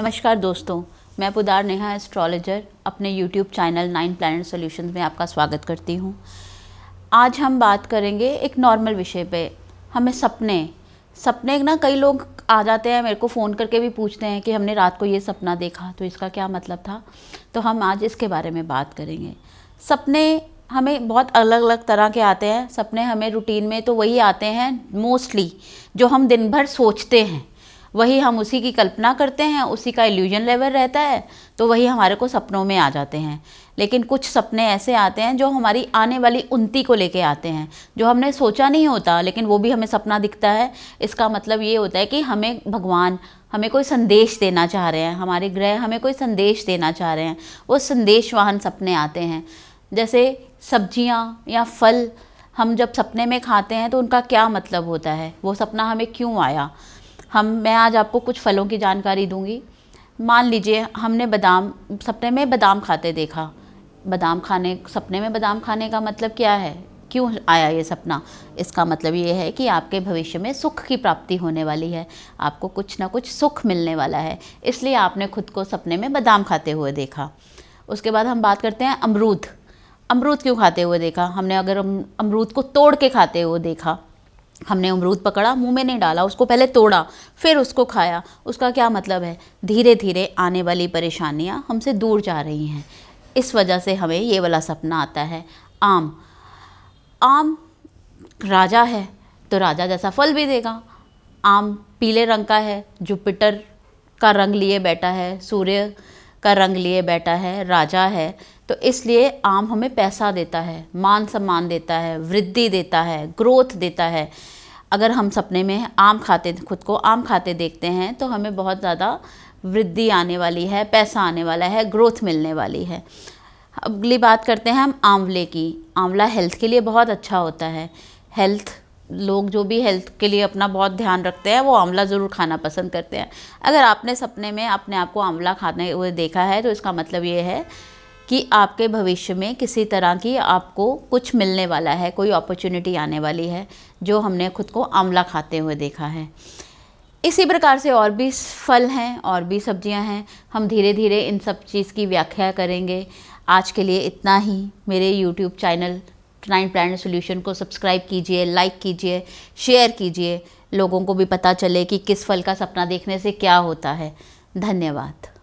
नमस्कार दोस्तों मैं पुदार नेहा एस्ट्रोलॉजर अपने YouTube channel nine planet solution में आपका स्वागत करती हूँ आज हम बात करेंगे एक नॉर्मल विषय पे हमें सपने सपने ना कई लोग आ जाते हैं मेरे को फ़ोन करके भी पूछते हैं कि हमने रात को ये सपना देखा तो इसका क्या मतलब था तो हम आज इसके बारे में बात करेंगे सपने हमें बहुत अलग अलग तरह के आते हैं सपने हमें रूटीन में तो वही आते हैं मोस्टली जो हम दिन भर सोचते हैं वही हम उसी की कल्पना करते हैं उसी का इल्यूजन लेवल रहता है तो वही हमारे को सपनों में आ जाते हैं लेकिन कुछ सपने ऐसे आते हैं जो हमारी आने वाली उन्नति को लेके आते हैं जो हमने सोचा नहीं होता लेकिन वो भी हमें सपना दिखता है इसका मतलब ये होता है कि हमें भगवान हमें कोई संदेश देना चाह रहे हैं हमारे ग्रह हमें कोई संदेश देना चाह रहे हैं वो संदेशवाहन सपने आते हैं जैसे सब्जियाँ या फल हम जब सपने में खाते हैं तो उनका क्या मतलब होता है वो सपना हमें क्यों आया हम मैं आज आपको कुछ फलों की जानकारी दूंगी मान लीजिए हमने बादाम सपने में बादाम खाते देखा बादाम खाने सपने में बादाम खाने का मतलब क्या है क्यों आया ये सपना इसका मतलब ये है कि आपके भविष्य में सुख की प्राप्ति होने वाली है आपको कुछ ना कुछ सुख मिलने वाला है इसलिए आपने खुद को सपने में बादाम खाते हुए देखा उसके बाद हम बात करते हैं अमरूद अमरूद क्यों खाते हुए देखा हमने अगर अमरूद को तोड़ के खाते हुए देखा हमने अमरूद पकड़ा मुंह में नहीं डाला उसको पहले तोड़ा फिर उसको खाया उसका क्या मतलब है धीरे धीरे आने वाली परेशानियाँ हमसे दूर जा रही हैं इस वजह से हमें ये वाला सपना आता है आम आम राजा है तो राजा जैसा फल भी देगा आम पीले रंग का है जुपिटर का रंग लिए बैठा है सूर्य का रंग लिए बैठा है राजा है तो इसलिए आम हमें पैसा देता है मान सम्मान देता है वृद्धि देता है ग्रोथ देता है अगर हम सपने में आम खाते खुद को आम खाते देखते हैं तो हमें बहुत ज़्यादा वृद्धि आने वाली है पैसा आने वाला है ग्रोथ मिलने वाली है अगली बात करते हैं हम आंवले की आंवला हेल्थ के लिए बहुत अच्छा होता है हेल्थ लोग जो भी हेल्थ के लिए अपना बहुत ध्यान रखते हैं वो आंवला ज़रूर खाना पसंद करते हैं अगर आपने सपने में अपने आप को आंवला खाने हुए देखा है तो इसका मतलब ये है कि आपके भविष्य में किसी तरह की आपको कुछ मिलने वाला है कोई अपॉर्चुनिटी आने वाली है जो हमने खुद को आंवला खाते हुए देखा है इसी प्रकार से और भी फल हैं और भी सब्जियां हैं हम धीरे धीरे इन सब चीज़ की व्याख्या करेंगे आज के लिए इतना ही मेरे YouTube channel nine planet solution को सब्सक्राइब कीजिए लाइक कीजिए शेयर कीजिए लोगों को भी पता चले कि किस फल का सपना देखने से क्या होता है धन्यवाद